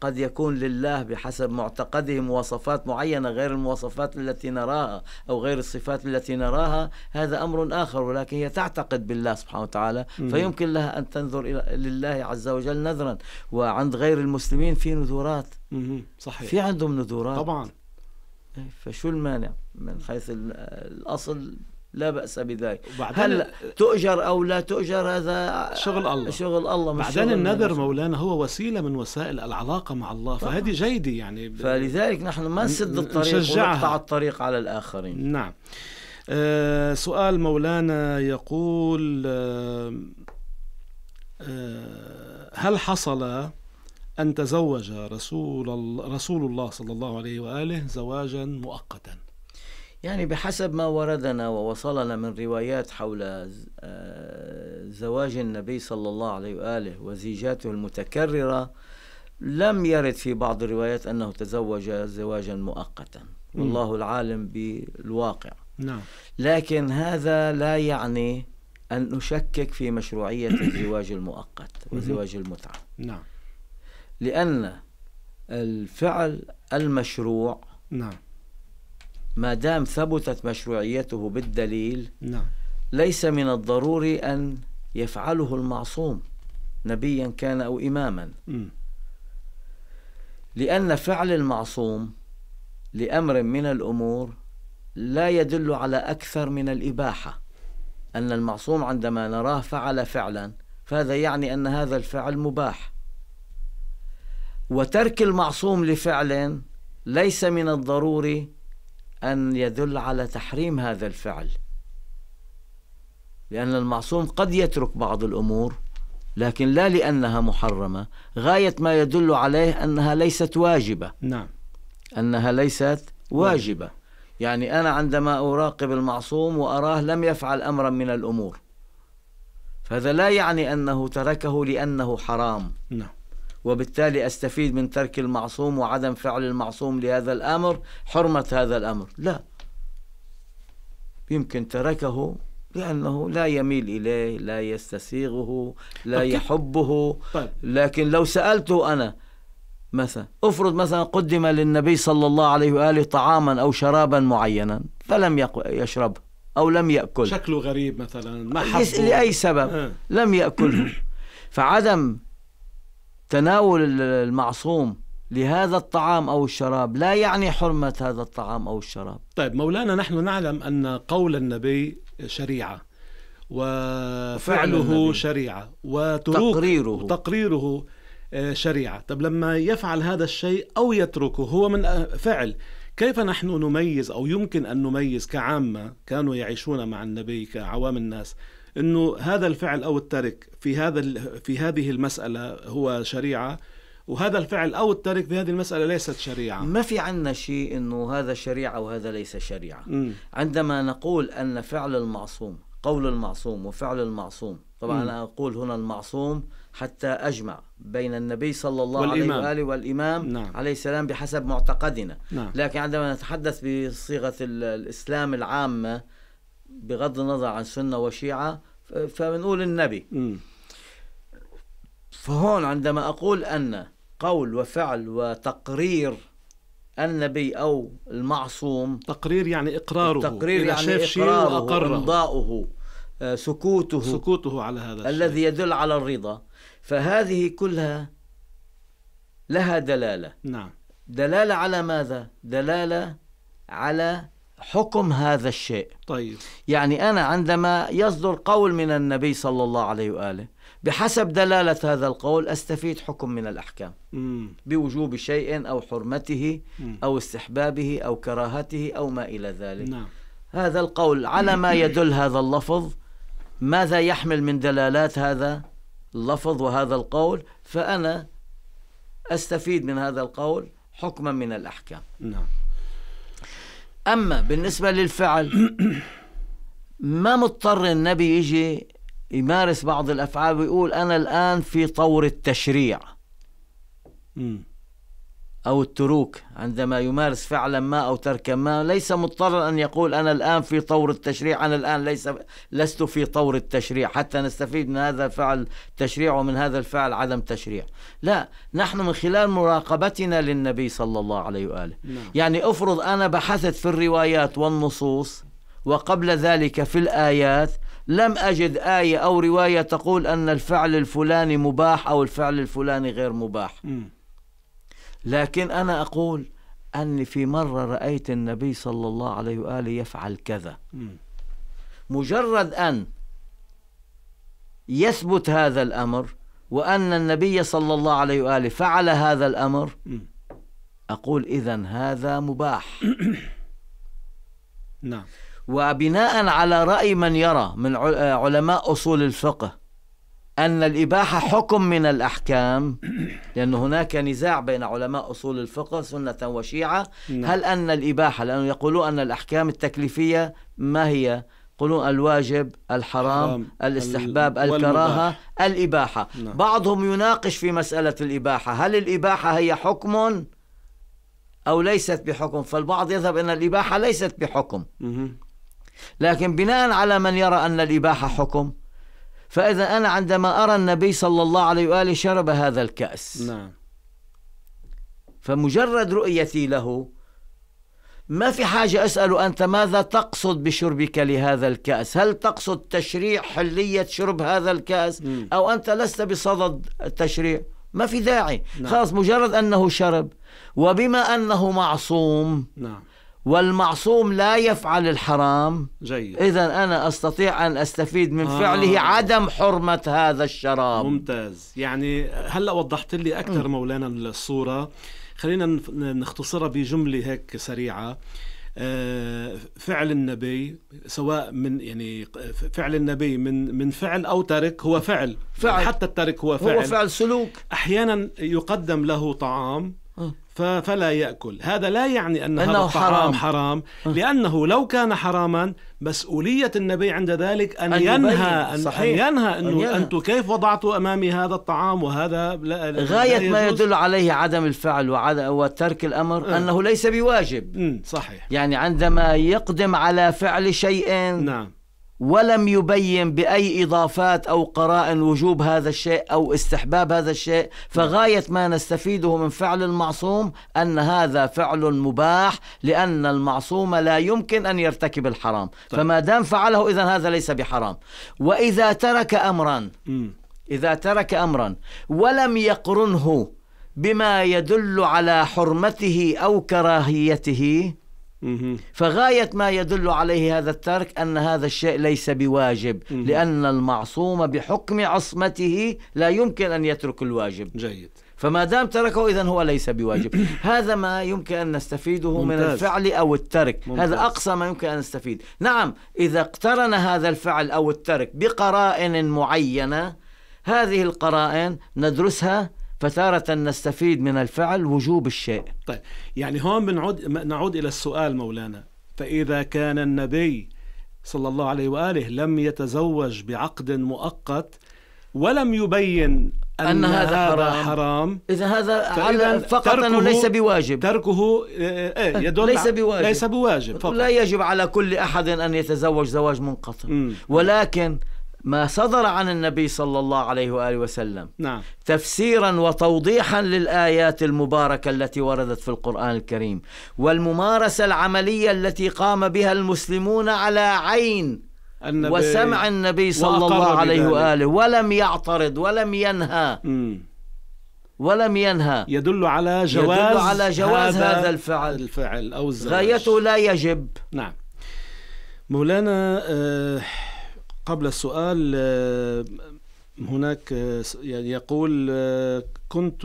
قد يكون لله بحسب معتقده مواصفات معينة غير المواصفات التي نراها أو غير الصفات التي نراها هذا أمر آخر ولكن هي تعتقد بالله سبحانه وتعالى فيمكن لها أن تنظر إلى لله عز وجل نذرا وعند غير المسلمين في نذورات صحيح في عندهم نذورات طبعا إيه، فشو المانع من حيث الأصل لا بأس بذلك هل تؤجر أو لا تؤجر هذا شغل الله شغل الله مش بعدين شغل النذر مولانا هو وسيلة من وسائل العلاقة مع الله فهذه جيدة يعني فلذلك نحن ما نسد الطريق ونقطع الطريق على الآخرين نعم آه سؤال مولانا يقول آه, آه، هل حصل أن تزوج رسول, رسول الله صلى الله عليه وآله زواجا مؤقتا يعني بحسب ما وردنا ووصلنا من روايات حول آه، زواج النبي صلى الله عليه وآله وزيجاته المتكررة لم يرد في بعض الروايات أنه تزوج زواجا مؤقتا والله العالم بالواقع نعم. لكن هذا لا يعني أن نشكك في مشروعية الزواج المؤقت وزواج المتعة نعم لأن الفعل المشروع نعم ما دام ثبتت مشروعيته بالدليل نعم. ليس من الضروري أن يفعله المعصوم نبيا كان أو إماما م. لأن فعل المعصوم لأمر من الأمور لا يدل على أكثر من الإباحة أن المعصوم عندما نراه فعل فعلا فهذا يعني أن هذا الفعل مباح وترك المعصوم لفعل ليس من الضروري أن يدل على تحريم هذا الفعل لأن المعصوم قد يترك بعض الأمور لكن لا لأنها محرمة غاية ما يدل عليه أنها ليست واجبة نعم أنها ليست واجبة نعم. يعني أنا عندما أراقب المعصوم وأراه لم يفعل أمرا من الأمور فهذا لا يعني أنه تركه لأنه حرام نعم وبالتالي أستفيد من ترك المعصوم وعدم فعل المعصوم لهذا الأمر حرمة هذا الأمر لا يمكن تركه لأنه لا يميل إليه لا يستسيغه لا طيب يحبه طيب. لكن لو سألته أنا مثلا افرض مثلا قدم للنبي صلى الله عليه وآله طعاما أو شرابا معينا فلم يشربه أو لم يأكل شكله غريب مثلا ما حبه لأي سبب آه. لم يأكله فعدم تناول المعصوم لهذا الطعام او الشراب لا يعني حرمه هذا الطعام او الشراب. طيب مولانا نحن نعلم ان قول النبي شريعه وفعله شريعه وتروك تقريره تقريره آه، شريعه، طب لما يفعل هذا الشيء او يتركه هو من آه، فعل كيف نحن نميز او يمكن ان نميز كعامه كانوا يعيشون مع النبي كعوام الناس انه هذا الفعل او الترك في هذا في هذه المساله هو شريعه وهذا الفعل او الترك في هذه المساله ليست شريعه ما في عندنا شيء انه هذا شريعه وهذا ليس شريعه م. عندما نقول ان فعل المعصوم قول المعصوم وفعل المعصوم طبعا م. انا اقول هنا المعصوم حتى اجمع بين النبي صلى الله والإمام. عليه واله والامام نعم. عليه السلام بحسب معتقدنا نعم. لكن عندما نتحدث بصيغه الاسلام العامه بغض النظر عن سنه وشيعه فبنقول النبي م. فهون عندما اقول ان قول وفعل وتقرير النبي او المعصوم تقرير يعني اقراره تقرير يعني شاف إقراره وإمضاؤه امضاؤه سكوته سكوته على هذا الذي يدل على الرضا فهذه كلها لها دلاله نعم دلاله على ماذا دلاله على حكم هذا الشيء طيب يعني أنا عندما يصدر قول من النبي صلى الله عليه وآله بحسب دلالة هذا القول أستفيد حكم من الأحكام مم. بوجوب شيء أو حرمته أو استحبابه أو كراهته أو ما إلى ذلك نعم. هذا القول على ما يدل هذا اللفظ ماذا يحمل من دلالات هذا اللفظ وهذا القول فأنا أستفيد من هذا القول حكما من الأحكام نعم أما بالنسبة للفعل ما مضطر النبي يجي يمارس بعض الأفعال ويقول أنا الآن في طور التشريع أو التروك عندما يمارس فعلا ما أو تركا ما ليس مضطرا أن يقول أنا الآن في طور التشريع أنا الآن ليس لست في طور التشريع حتى نستفيد من هذا الفعل تشريع ومن هذا الفعل عدم تشريع لا نحن من خلال مراقبتنا للنبي صلى الله عليه وآله نعم. يعني أفرض أنا بحثت في الروايات والنصوص وقبل ذلك في الآيات لم أجد آية أو رواية تقول أن الفعل الفلاني مباح أو الفعل الفلاني غير مباح م. لكن أنا أقول أني في مرة رأيت النبي صلى الله عليه وآله يفعل كذا مجرد أن يثبت هذا الأمر وأن النبي صلى الله عليه وآله فعل هذا الأمر أقول إذا هذا مباح نعم وبناء على رأي من يرى من آه، علماء أصول الفقه أن الإباحة حكم من الأحكام لأن هناك نزاع بين علماء أصول الفقه سنة وشيعة نعم. هل أن الإباحة لأنه يقولون أن الأحكام التكليفية ما هي يقولون الواجب الحرام الاستحباب الكراهة الإباحة نعم. بعضهم يناقش في مسألة الإباحة هل الإباحة هي حكم أو ليست بحكم فالبعض يذهب أن الإباحة ليست بحكم لكن بناء على من يرى أن الإباحة حكم فإذا أنا عندما أرى النبي صلى الله عليه وآله شرب هذا الكأس نعم فمجرد رؤيتي له ما في حاجة أسأله أنت ماذا تقصد بشربك لهذا الكأس هل تقصد تشريع حلية شرب هذا الكأس م. أو أنت لست بصدد التشريع ما في داعي نعم. خلاص مجرد أنه شرب وبما أنه معصوم نعم. والمعصوم لا يفعل الحرام جيد إذا أنا أستطيع أن أستفيد من آه. فعله عدم حرمة هذا الشراب ممتاز يعني هلأ وضحت لي أكثر مولانا الصورة خلينا نختصرها بجملة هيك سريعة آه، فعل النبي سواء من يعني فعل النبي من من فعل او ترك هو فعل, يعني فعل. حتى الترك هو فعل هو فعل سلوك احيانا يقدم له طعام آه. فلا يأكل هذا لا يعني أن هذا الطعام حرام, حرام آه. لأنه لو كان حراما مسؤولية النبي عند ذلك أن, أن ينهى أن, صحيح. أن ينهى أنه أن ينهى. أنت كيف وضعت أمامي هذا الطعام وهذا لا غاية لا ما يدل عليه عدم الفعل وترك الأمر م. آه. أنه ليس بواجب صحيح يعني عندما يقدم على فعل شيء نعم ولم يبين باي اضافات او قرائن وجوب هذا الشيء او استحباب هذا الشيء فغايه ما نستفيده من فعل المعصوم ان هذا فعل مباح لان المعصوم لا يمكن ان يرتكب الحرام طيب. فما دام فعله اذا هذا ليس بحرام واذا ترك امرا اذا ترك امرا ولم يقرنه بما يدل على حرمته او كراهيته فغاية ما يدل عليه هذا الترك أن هذا الشيء ليس بواجب لأن المعصوم بحكم عصمته لا يمكن أن يترك الواجب جيد فما دام تركه اذا هو ليس بواجب هذا ما يمكن ان نستفيده ممتاز. من الفعل او الترك ممتاز. هذا اقصى ما يمكن ان نستفيد نعم اذا اقترن هذا الفعل او الترك بقرائن معينه هذه القرائن ندرسها فتارة نستفيد من الفعل وجوب الشيء طيب يعني هون بنعود نعود إلى السؤال مولانا فإذا كان النبي صلى الله عليه وآله لم يتزوج بعقد مؤقت ولم يبين أن, أن هذا, هذا حرام, حرام إذا هذا على فقط أنه ليس بواجب تركه إيه, إيه، يدل ليس بواجب ليس بواجب فقط. لا يجب على كل أحد أن يتزوج زواج منقطع ولكن ما صدر عن النبي صلى الله عليه واله وسلم نعم. تفسيرا وتوضيحا للايات المباركه التي وردت في القران الكريم والممارسه العمليه التي قام بها المسلمون على عين النبي وسمع النبي صلى الله عليه بذلك. واله ولم يعترض ولم ينهى م. ولم ينهى يدل على جواز يدل على جواز هذا, هذا الفعل الفعل او الزواج غايته لا يجب نعم مولانا آه قبل السؤال آه، هناك يعني يقول آه، كنت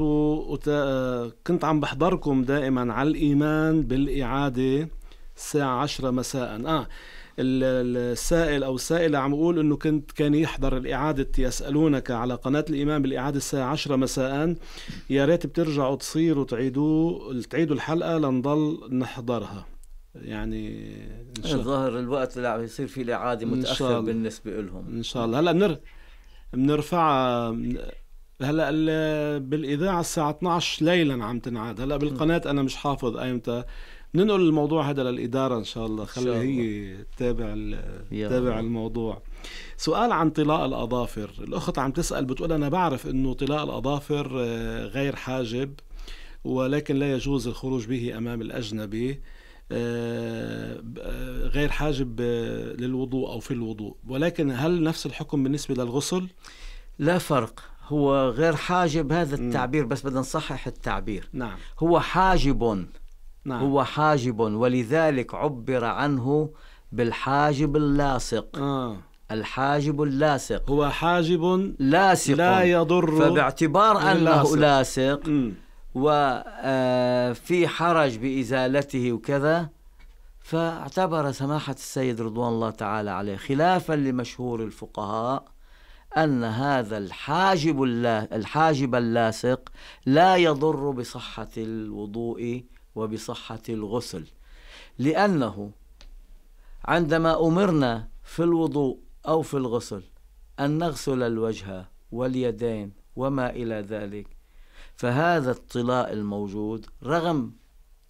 كنت عم بحضركم دائما على الايمان بالاعاده الساعه 10 مساء اه السائل او السائله عم يقول انه كنت كان يحضر الاعاده يسالونك على قناه الايمان بالاعاده الساعه 10 مساء يا ريت بترجعوا تصيروا تعيدوا تعيدوا الحلقه لنضل نحضرها يعني الظاهر الوقت اللي عم يصير فيه الاعاده متاخر بالنسبه لهم ان شاء الله هلا بنر بنرفعها هلا بالاذاعه الساعه 12 ليلا عم تنعاد هلا بالقناه انا مش حافظ ايمتى ننقل الموضوع هذا للاداره ان شاء الله خلي هي تتابع تتابع الموضوع سؤال عن طلاء الاظافر الاخت عم تسال بتقول انا بعرف انه طلاء الاظافر آه، غير حاجب ولكن لا يجوز الخروج به امام الاجنبي آه، آه، غير حاجب آه، للوضوء أو في الوضوء ولكن هل نفس الحكم بالنسبة للغسل؟ لا فرق هو غير حاجب هذا التعبير بس بدنا نصحح التعبير نعم هو حاجب نعم. هو حاجب ولذلك عبر عنه بالحاجب اللاصق آه. الحاجب اللاصق هو حاجب لاصق لا يضر فباعتبار أنه لاصق, لاصق وفي آه، حرج بإزالته وكذا فاعتبر سماحة السيد رضوان الله تعالى عليه خلافا لمشهور الفقهاء أن هذا الحاجب الحاجب اللاصق لا يضر بصحة الوضوء وبصحة الغسل لأنه عندما أمرنا في الوضوء أو في الغسل أن نغسل الوجه واليدين وما إلى ذلك فهذا الطلاء الموجود رغم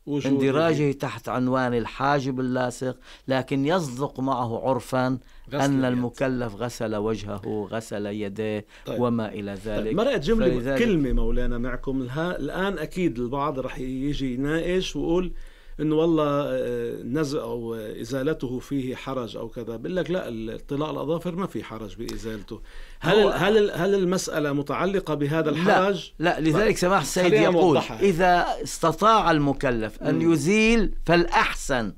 اندراجه تحت عنوان الحاجب اللاصق لكن يصدق معه عرفا أن المكلف غسل وجهه غسل يديه طيب. وما إلى طيب، ذلك طيب. مرأت جملة كلمة مولانا معكم الآن أكيد البعض رح يجي يناقش ويقول انه والله آه، نزع او آه، ازالته فيه حرج او كذا بقول لك لا الطلاء الاظافر ما في حرج بازالته هل هل هل المساله متعلقه بهذا الحرج لا, لا لذلك سماح السيد يقول اذا استطاع المكلف ان يزيل فالاحسن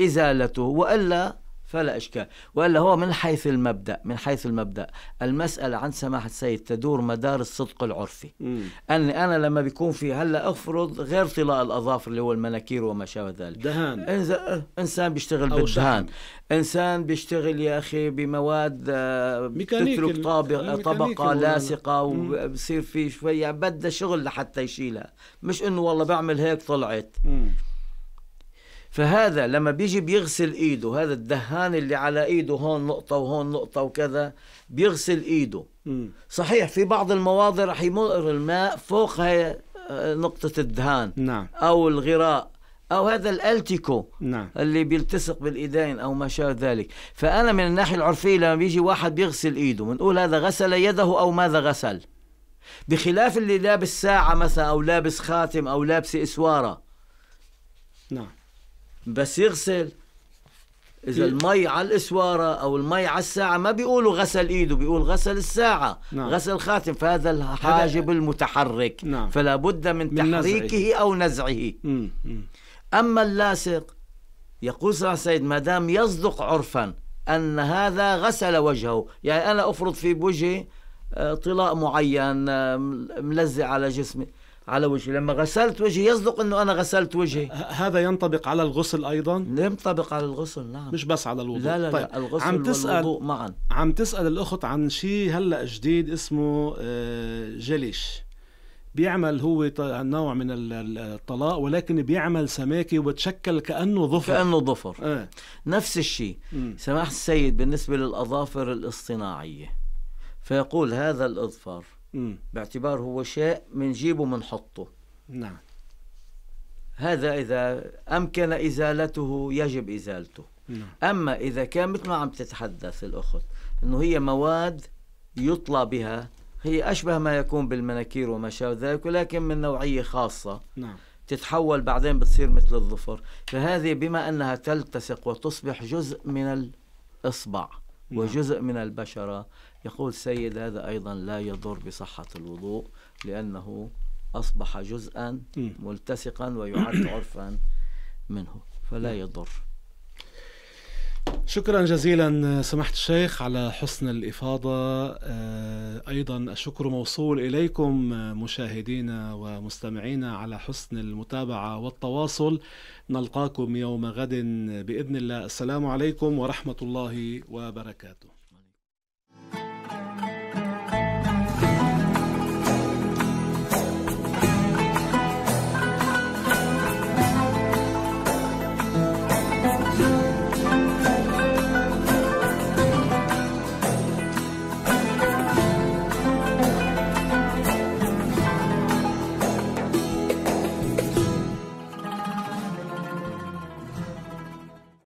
ازالته والا فلا إشكال وإلا هو من حيث المبدأ من حيث المبدأ المسألة عن سماحة السيد تدور مدار الصدق العرفي م. أن أنا لما بيكون في هلا أفرض غير طلاء الأظافر اللي هو المناكير وما شابه ذلك دهان إنز... إنسان بيشتغل بالدهان إنسان بيشتغل يا أخي بمواد آه، بتترك طابق... آه، طبقة لاصقه وبصير في شوية بدها شغل لحتى يشيلها مش إنه والله بعمل هيك طلعت مم. فهذا لما بيجي بيغسل ايده هذا الدهان اللي على ايده هون نقطة وهون نقطة وكذا بيغسل ايده م. صحيح في بعض المواضع رح يمر الماء فوق هي آه، نقطة الدهان نعم. او الغراء او هذا الالتيكو نعم. اللي بيلتصق بالايدين او ما شابه ذلك فانا من الناحيه العرفيه لما بيجي واحد بيغسل ايده بنقول هذا غسل يده او ماذا غسل بخلاف اللي لابس ساعه مثلا او لابس خاتم او لابس اسواره نعم بس يغسل اذا المي على الاسواره او المي على الساعه ما بيقولوا غسل ايده بيقول غسل الساعه نعم. غسل خاتم فهذا الحاجب المتحرك نعم. فلا بد من, من تحريكه نزعه. او نزعه مم. مم. اما اللاصق يقول صلى الله عليه ما دام يصدق عرفا ان هذا غسل وجهه يعني انا افرض في وجهي آه، طلاء معين آه، ملزق على جسمي على وجهي لما غسلت وجهي يصدق انه انا غسلت وجهي هذا ينطبق على الغسل ايضا ينطبق على الغسل نعم مش بس على الوضوء لا لا, طيب. لا الغسل عم تسأل والوضوء معا عم تسال الاخت عن شيء هلا جديد اسمه آه، جليش بيعمل هو نوع من الطلاق ولكن بيعمل سماكه وبتشكل كانه ظفر كانه ظفر آه. نفس الشيء سماحه السيد بالنسبه للاظافر الاصطناعيه فيقول هذا الاظفار باعتبار هو شيء من جيبه من حطه نعم هذا إذا أمكن إزالته يجب إزالته نعم. أما إذا كان مثل ما عم تتحدث الأخت أنه هي مواد يطلى بها هي أشبه ما يكون بالمناكير وما شابه ذلك ولكن من نوعية خاصة نعم. تتحول بعدين بتصير مثل الظفر فهذه بما أنها تلتصق وتصبح جزء من الإصبع نعم. وجزء من البشرة يقول السيد هذا أيضا لا يضر بصحة الوضوء لأنه أصبح جزءا ملتصقا ويعد عرفا منه فلا يضر شكرا جزيلا سمحت الشيخ على حسن الإفاضة آه، أيضا الشكر موصول إليكم مشاهدينا ومستمعينا على حسن المتابعة والتواصل نلقاكم يوم غد بإذن الله السلام عليكم ورحمة الله وبركاته